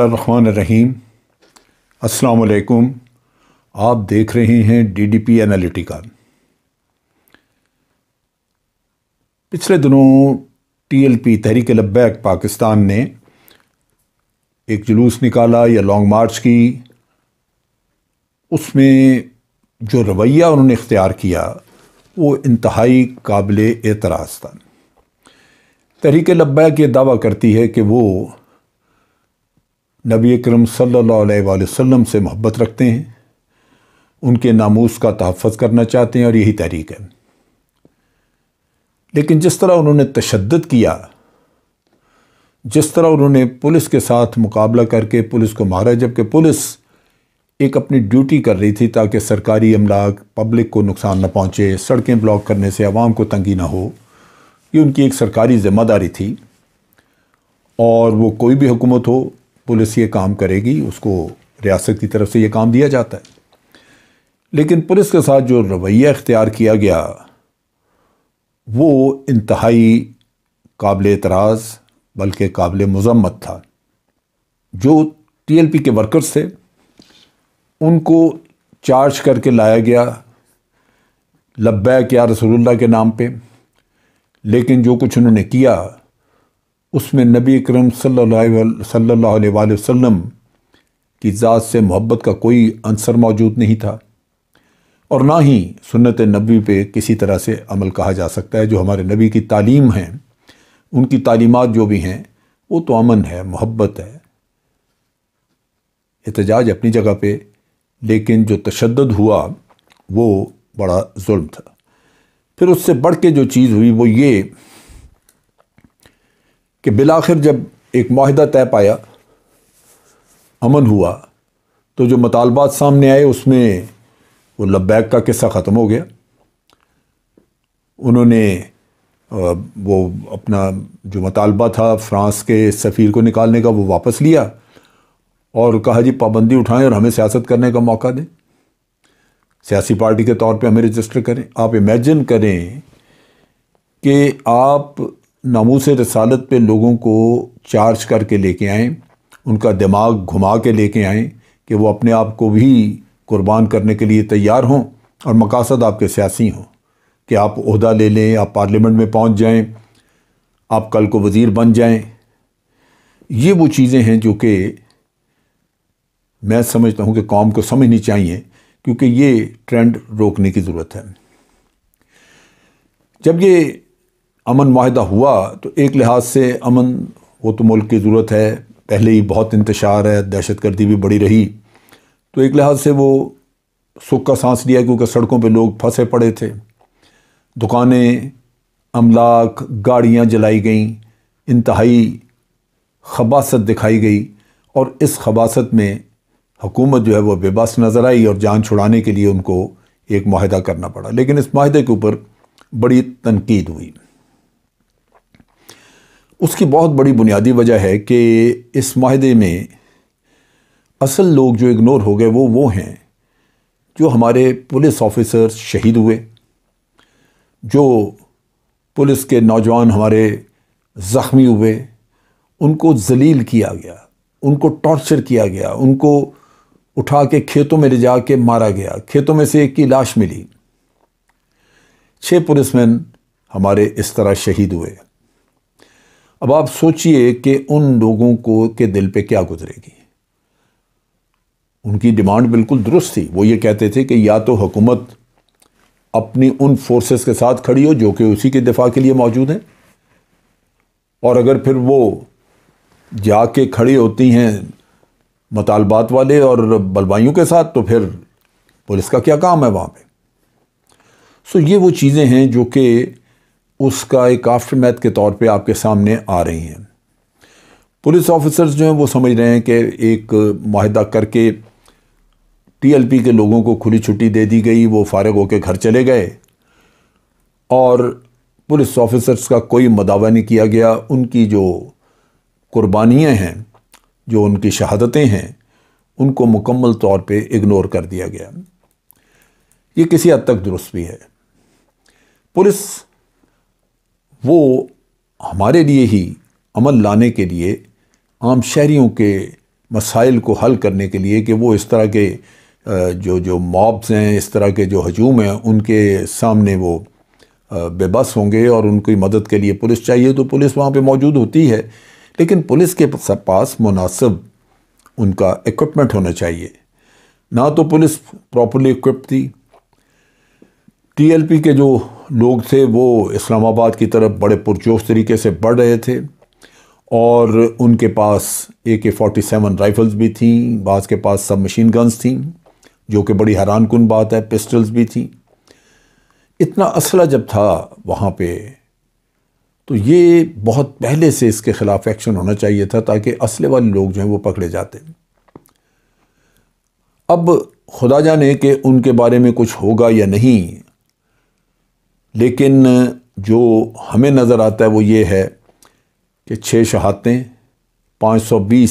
बसमीम अस्सलाम आप देख रहे हैं डीडीपी एनालिटिका पिछले दिनों टीएलपी तहरीक लब्बैक पाकिस्तान ने एक जुलूस निकाला या लॉन्ग मार्च की उसमें जो रवैया उन्होंने इख्तियार किया वो इंतहाई काबिल एतराज़ था तहरीक लब्बैक ये दावा करती है कि वो नबी करम सल्लाम से मोहब्बत रखते हैं उनके नामोस का तहफ़ करना चाहते हैं और यही तहरीक है लेकिन जिस तरह उन्होंने तशद किया जिस तरह उन्होंने पुलिस के साथ मुकाबला करके पुलिस को मारा जबकि पुलिस एक अपनी ड्यूटी कर रही थी ताकि सरकारी अमलाक पब्लिक को नुकसान न पहुँचे सड़कें ब्लॉक करने से आवाम को तंगी ना हो ये उनकी एक सरकारी ज़िम्मेदारी थी और वो कोई भी हुकूमत हो पुलिस ये काम करेगी उसको रियासत की तरफ से ये काम दिया जाता है लेकिन पुलिस के साथ जो रवैया इख्तियार किया गया वो इंतहाई काबिल एतराज़ बल्कि काबिल मजम्मत था जो टीएलपी के वर्कर्स थे उनको चार्ज करके लाया गया लब्बैक या रसूलुल्लाह के नाम पे लेकिन जो कुछ उन्होंने किया उसमें नबी करम सल्लल्लाहु अलैहि वसल्लम की ज़ात से मोहब्बत का कोई अंसर मौजूद नहीं था और ना ही सुन्नत नबी पे किसी तरह से अमल कहा जा सकता है जो हमारे नबी की तालीम हैं उनकी तालीमत जो भी हैं वो तो अमन है मोहब्बत है एहतजाज अपनी जगह पे लेकिन जो तशद हुआ वो बड़ा जुल्म था फिर उससे बढ़ के जो चीज़ हुई वो ये कि बिलाखिर जब एक माहिदा तय पाया अमन हुआ तो जो मतालबात सामने आए उसमें वो लब्बैक का किस्सा ख़त्म हो गया उन्होंने वो अपना जो मतालबा था फ्रांस के सफ़ीर को निकालने का वो वापस लिया और कहा जी पाबंदी उठाएं और हमें सियासत करने का मौका दें सियासी पार्टी के तौर पे हमें रजिस्टर करें आप इमेजिन करें कि आप नामोस रसालत पे लोगों को चार्ज करके लेके आएँ उनका दिमाग घुमा के लेके आएँ कि वो अपने आप को भी कुर्बान करने के लिए तैयार हों और मकासद आपके सियासी हों कि आप अहदा ले लें आप पार्लियामेंट में पहुँच जाएँ आप कल को वज़ीर बन जाएँ ये वो चीज़ें हैं जो कि मैं समझता हूँ कि कौम को समझनी चाहिए क्योंकि ये ट्रेंड रोकने की ज़रूरत है जब ये अमन माहदा हुआ तो एक लिहाज से अमन वो तो मुल्क की ज़रूरत है पहले ही बहुत इंतशार है दहशत गर्दी भी बड़ी रही तो एक लिहाज से वो सुख का सांस लिया क्योंकि सड़कों पे लोग फंसे पड़े थे दुकानें अमलाक गाड़ियाँ जलाई गईं इंतहाई खबासत दिखाई गई और इस खबासत में हुकूमत जो है वह बेबस नज़र आई और जान छुड़ाने के लिए उनको एक माहा करना पड़ा लेकिन इस माहे के ऊपर बड़ी तनकीद हुई उसकी बहुत बड़ी बुनियादी वजह है कि इस माहे में असल लोग जो इग्नोर हो गए वो वो हैं जो हमारे पुलिस ऑफिसर शहीद हुए जो पुलिस के नौजवान हमारे ज़ख्मी हुए उनको जलील किया गया उनको टॉर्चर किया गया उनको उठा के खेतों में ले जा के मारा गया खेतों में से एक की लाश मिली छः पुलिसमैन हमारे इस तरह शहीद हुए अब आप सोचिए कि उन लोगों को के दिल पे क्या गुजरेगी उनकी डिमांड बिल्कुल दुरुस्त थी वो ये कहते थे कि या तो हुकूमत अपनी उन फोर्सेस के साथ खड़ी हो जो कि उसी के दिफा के लिए मौजूद हैं और अगर फिर वो जाके खड़ी होती हैं मतालबात वाले और बलवाइयों के साथ तो फिर पुलिस का क्या काम है वहाँ पे सो ये वो चीज़ें हैं जो कि उसका एक आफ्टर मैथ के तौर पे आपके सामने आ रही हैं पुलिस ऑफिसर्स जो हैं वो समझ रहे हैं कि एक माहिदा करके टीएलपी के लोगों को खुली छुट्टी दे दी गई वो फारग होकर घर चले गए और पुलिस ऑफिसर्स का कोई मदावा नहीं किया गया उनकी जो कुर्बानियाँ हैं जो उनकी शहादतें हैं उनको मुकम्मल तौर पे इग्नोर कर दिया गया ये किसी हद तक दुरुस्त भी है पुलिस वो हमारे लिए ही अमल लाने के लिए आम शहरीों के मसाइल को हल करने के लिए कि वो इस तरह के जो जो मॉब्स हैं इस तरह के जो हजूम हैं उनके सामने वो बेबस होंगे और उनकी मदद के लिए पुलिस चाहिए तो पुलिस वहाँ पे मौजूद होती है लेकिन पुलिस के पास मुनासिब उनका इक्विपमेंट होना चाहिए ना तो पुलिस प्रॉपरली इक्विप थी टीएलपी के जो लोग थे वो इस्लामाबाद की तरफ बड़े पुरजोश तरीके से बढ़ रहे थे और उनके पास ए के फोर्टी सेवन राइफ़ल्स भी थी बाज़ के पास सब मशीन गन्स थी जो कि बड़ी हैरान कन बात है पिस्टल्स भी थी इतना असला जब था वहाँ पे तो ये बहुत पहले से इसके ख़िलाफ़ एक्शन होना चाहिए था ताकि असले वाले लोग जो हैं वो पकड़े जाते अब खुदा जाने के उनके बारे में कुछ होगा या नहीं लेकिन जो हमें नज़र आता है वो ये है कि छः शहादतें 520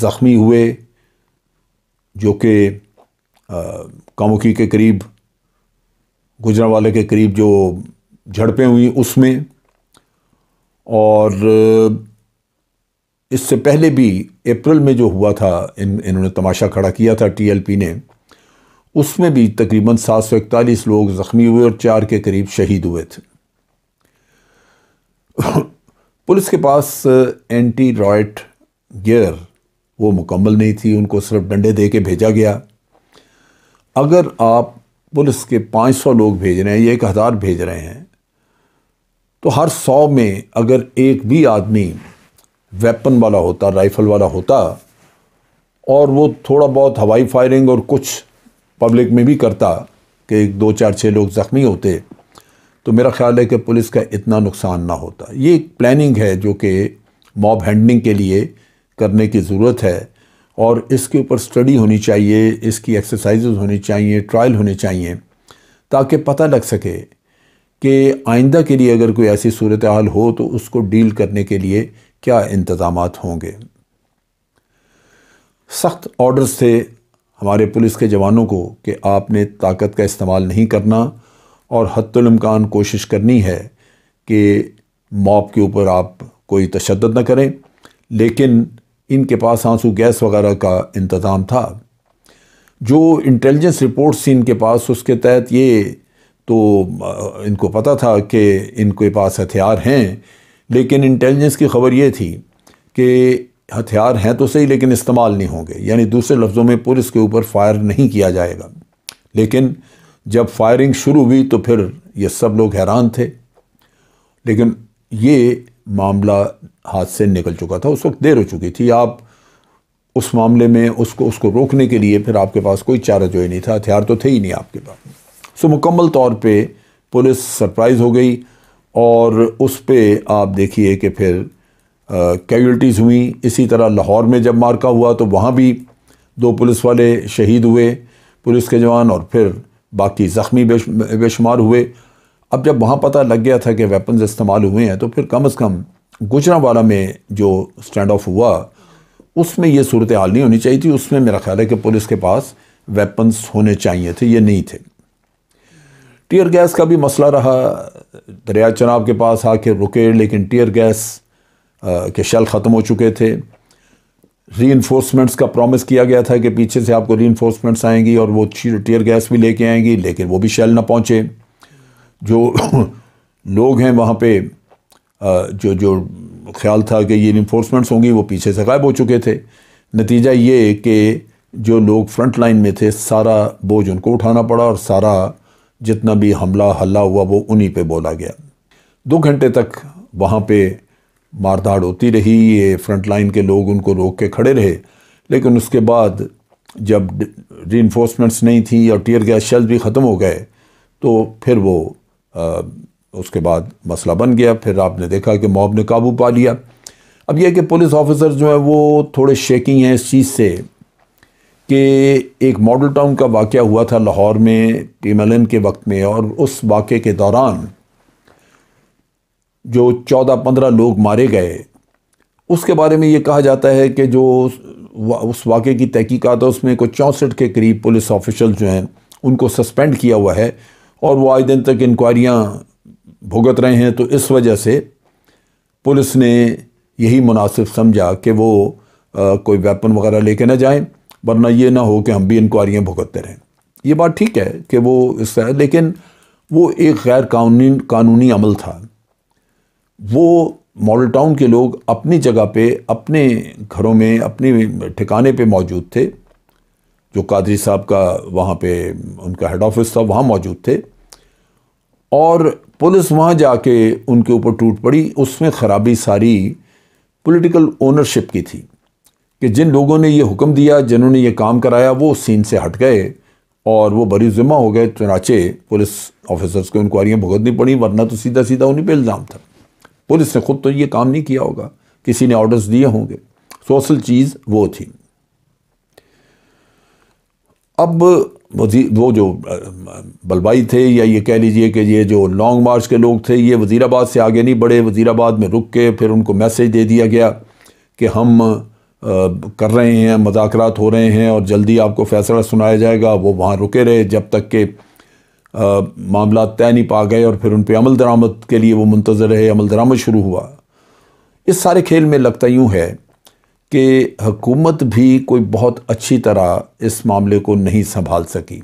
ज़ख्मी हुए जो कि कामुखी के करीब गुजरावाले के करीब जो झड़पें हुई उसमें और इससे पहले भी अप्रैल में जो हुआ था इन इन्होंने तमाशा खड़ा किया था टीएलपी ने उसमें भी तकरीबन सात सौ इकतालीस लोग ज़ख्मी हुए और चार के करीब शहीद हुए थे पुलिस के पास एंटी रॉयट गियर वो मुकम्मल नहीं थी उनको सिर्फ डंडे दे के भेजा गया अगर आप पुलिस के 500 लोग भेज रहे हैं या एक हज़ार भेज रहे हैं तो हर सौ में अगर एक भी आदमी वेपन वाला होता राइफ़ल वाला होता और वो थोड़ा बहुत हवाई फायरिंग और कुछ पब्लिक में भी करता कि एक दो चार छः लोग ज़ख्मी होते तो मेरा ख्याल है कि पुलिस का इतना नुकसान ना होता ये एक प्लानिंग है जो कि मॉब हैंडलिंग के लिए करने की ज़रूरत है और इसके ऊपर स्टडी होनी चाहिए इसकी एक्सरसाइज होनी चाहिए ट्रायल होने चाहिए ताकि पता लग सके कि आइंदा के लिए अगर कोई ऐसी सूरत हाल हो तो उसको डील करने के लिए क्या इंतज़ाम होंगे सख्त ऑर्डर्स थे हमारे पुलिस के जवानों को कि आपने ताकत का इस्तेमाल नहीं करना और हतमकान कोशिश करनी है कि मॉब के ऊपर आप कोई तशद न करें लेकिन इनके पास आंसू गैस वगैरह का इंतज़ाम था जो इंटेलिजेंस रिपोर्ट्स थी इनके पास उसके तहत ये तो इनको पता था कि इनके पास हथियार हैं लेकिन इंटेलिजेंस की खबर ये थी कि हथियार हैं तो सही लेकिन इस्तेमाल नहीं होंगे यानी दूसरे लफ्ज़ों में पुलिस के ऊपर फायर नहीं किया जाएगा लेकिन जब फायरिंग शुरू हुई तो फिर ये सब लोग हैरान थे लेकिन ये मामला हाथ से निकल चुका था उस वक्त देर हो चुकी थी आप उस मामले में उसको उसको रोकने के लिए फिर आपके पास कोई चारा जो ही नहीं था हथियार तो थे ही नहीं आपके पास सो मुकम्मल तौर पे पुलिस सरप्राइज़ हो गई और उस पर आप देखिए कि फिर कैजुलटीज़ हुई इसी तरह लाहौर में जब मार्का हुआ तो वहाँ भी दो पुलिस वाले शहीद हुए पुलिस के जवान और फिर बाकी ज़ख्मी बेश बेशुमार हुए अब जब वहाँ पता लग गया था कि वेपन्स इस्तेमाल हुए हैं तो फिर कम अज़ कम गुजरा वाला में जो स्टैंड ऑफ हुआ उसमें यह सूरत हाल नहीं होनी चाहिए थी उसमें मेरा ख्याल है कि पुलिस के पास वेपन्स होने चाहिए थे ये नहीं थे टीयर गैस का भी मसला रहा दरिया चनाब के पास आके रुके लेकिन टीयर गैस के शल ख़त्म हो चुके थे री का प्रॉमिस किया गया था कि पीछे से आपको री आएंगी और वो टीयर गैस भी लेके आएंगी लेकिन वो भी शेल ना पहुँचे जो लोग हैं वहाँ पे जो जो ख्याल था कि ये इन्फोर्समेंट्स होंगी वो पीछे से गायब हो चुके थे नतीजा ये कि जो लोग फ्रंट लाइन में थे सारा बोझ उनको उठाना पड़ा और सारा जितना भी हमला हल्ला हुआ वो उन्हीं पे बोला गया दो घंटे तक वहाँ पे मारधाड़ होती रही ये फ्रंट लाइन के लोग उनको रोक के खड़े रहे लेकिन उसके बाद जब री नहीं थी और टीयर गैस शेल्स भी ख़त्म हो गए तो फिर वो आ, उसके बाद मसला बन गया फिर आपने देखा कि मॉब ने काबू पा लिया अब यह कि पुलिस ऑफिसर जो है वो थोड़े शेकिंग हैं इस चीज़ से कि एक मॉडल टाउन का वाक़ हुआ था लाहौर में टीमलन के वक्त में और उस वाक़े के दौरान जो चौदह पंद्रह लोग मारे गए उसके बारे में ये कहा जाता है कि जो उस वाक़े की तहकीकत है उसमें कुछ चौंसठ के करीब पुलिस ऑफिशल जो हैं उनको सस्पेंड किया हुआ है और वो आज दिन तक इंक्वायरियाँ भुगत रहे हैं तो इस वजह से पुलिस ने यही मुनासिब समझा कि वो आ, कोई वेपन वगैरह लेके ना जाएं वरना ये ना हो कि हम भी इंक्वायरियाँ भुगतते रहें ये बात ठीक है कि वो इस लेकिन वो एक गैर कानूनी कानूनी अमल था वो मॉडल टाउन के लोग अपनी जगह पे अपने घरों में अपने ठिकाने पे मौजूद थे जो कादरी साहब का वहाँ पे उनका हेड ऑफिस था वहाँ मौजूद थे और पुलिस वहाँ जाके उनके ऊपर टूट पड़ी उसमें ख़राबी सारी पॉलिटिकल ओनरशिप की थी कि जिन लोगों ने ये हुक्म दिया जिन्होंने ये काम कराया वो सीन से हट गए और वो बड़ी ज़िम्मा हो गए चुनाचे पुलिस ऑफिसर्स को इंक्वायरियाँ भुगतनी पड़ी वरना तो सीधा सीधा उन्हीं पर इल्ज़ाम था पुलिस इसने खुद तो ये काम नहीं किया होगा किसी ने ऑर्डर्स दिए होंगे सो तो असल चीज़ वो थी अब वो जो बलवाई थे या ये कह लीजिए कि ये जो लॉन्ग मार्च के लोग थे ये वज़ीराबाद से आगे नहीं बढ़े वज़ीराबाद में रुक के फिर उनको मैसेज दे दिया गया कि हम कर रहे हैं मजाक हो रहे हैं और जल्दी आपको फ़ैसला सुनाया जाएगा वो वहाँ रुके रहे जब तक के मामला तय नहीं पा गए और फिर उन पर अमल दरामद के लिए वो मुंतज़र रहे अमल दरामद शुरू हुआ इस सारे खेल में लगता यूँ है कि हकूमत भी कोई बहुत अच्छी तरह इस मामले को नहीं संभाल सकी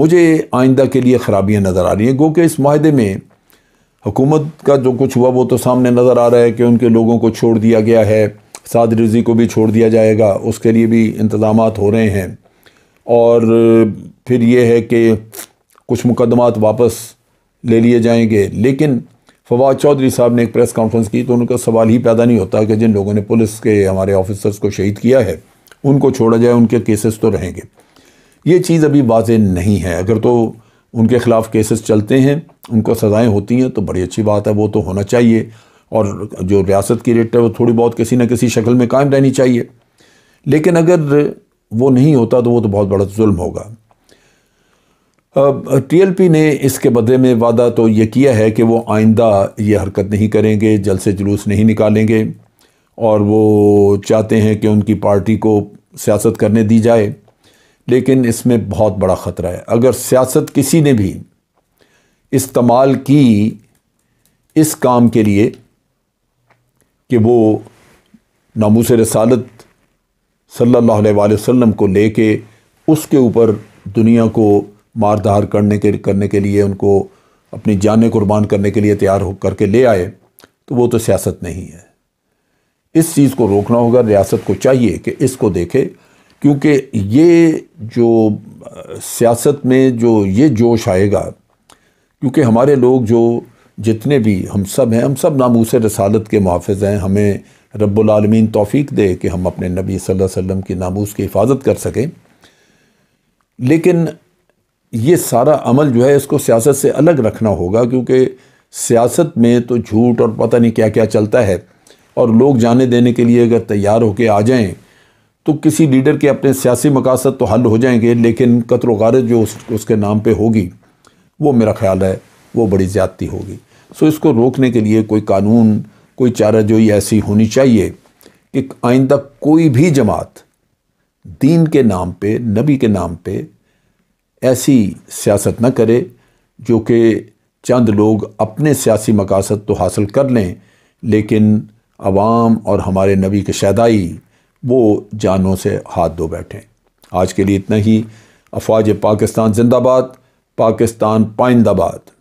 मुझे आइंदा के लिए ख़राबियाँ नज़र आ रही हैं गो कि इस माहे में हुकूमत का जो कुछ हुआ वो तो सामने नज़र आ रहा है कि उनके लोगों को छोड़ दिया गया है साद रिजी को भी छोड़ दिया जाएगा उसके लिए भी इंतज़ाम हो रहे हैं और फिर ये है कि कुछ मुकदमात वापस ले लिए जाएंगे लेकिन फवाद चौधरी साहब ने एक प्रेस कॉन्फ्रेंस की तो उनका सवाल ही पैदा नहीं होता कि जिन लोगों ने पुलिस के हमारे ऑफिसर्स को शहीद किया है उनको छोड़ा जाए उनके केसेस तो रहेंगे ये चीज़ अभी वाज नहीं है अगर तो उनके ख़िलाफ़ केसेस चलते हैं उनको सज़ाएँ होती हैं तो बड़ी अच्छी बात है वो तो होना चाहिए और जो रियासत की रेट है वो थोड़ी बहुत किसी न किसी शक्ल में कायम रहनी चाहिए लेकिन अगर वो नहीं होता तो वो तो बहुत बड़ा जुल्म होगा टीएलपी ने इसके बदले में वादा तो ये किया है कि वो आइंदा ये हरकत नहीं करेंगे जल से जुलूस नहीं निकालेंगे और वो चाहते हैं कि उनकी पार्टी को सियासत करने दी जाए लेकिन इसमें बहुत बड़ा ख़तरा है अगर सियासत किसी ने भी इस्तेमाल की इस काम के लिए कि वो नामूस रसालत सल्लल्लाहु अलैहि वसल्लम को लेके उसके ऊपर दुनिया को मार धार करने के करने के लिए उनको अपनी जान कुर्बान करने के लिए तैयार हो करके ले आए तो वो तो सियासत नहीं है इस चीज़ को रोकना होगा रियासत को चाहिए कि इसको देखे क्योंकि ये जो सियासत में जो ये जोश आएगा क्योंकि हमारे लोग जो जितने भी हम सब हैं हम सब नामूस रसालत के मुहाफ़ हैं हमें रब्बालमीन तोफ़ी दे कि हम अपने नबी सल्लल्लाहु अलैहि वसल्लम की नामूस की हिफाजत कर सकें लेकिन ये सारा अमल जो है इसको सियासत से अलग रखना होगा क्योंकि सियासत में तो झूठ और पता नहीं क्या क्या चलता है और लोग जाने देने के लिए अगर तैयार होकर आ जाएं तो किसी लीडर के अपने सियासी मकासद तो हल हो जाएंगे लेकिन कतरो गारत जो उस, उसके नाम पे होगी वो मेरा ख्याल है वो बड़ी ज़्यादती होगी सो इसको रोकने के लिए कोई कानून कोई चारा जो ऐसी होनी चाहिए कि आइंदा कोई भी जमात दीन के नाम पर नबी के नाम पर ऐसी सियासत न करे जो कि चंद लोग अपने सियासी मकासद तो हासिल कर लें लेकिन आवाम और हमारे नबी के शदाई वो जानों से हाथ धो बैठें आज के लिए इतना ही अफवाज पाकिस्तान जिंदाबाद पाकिस्तान पाइंदाबाद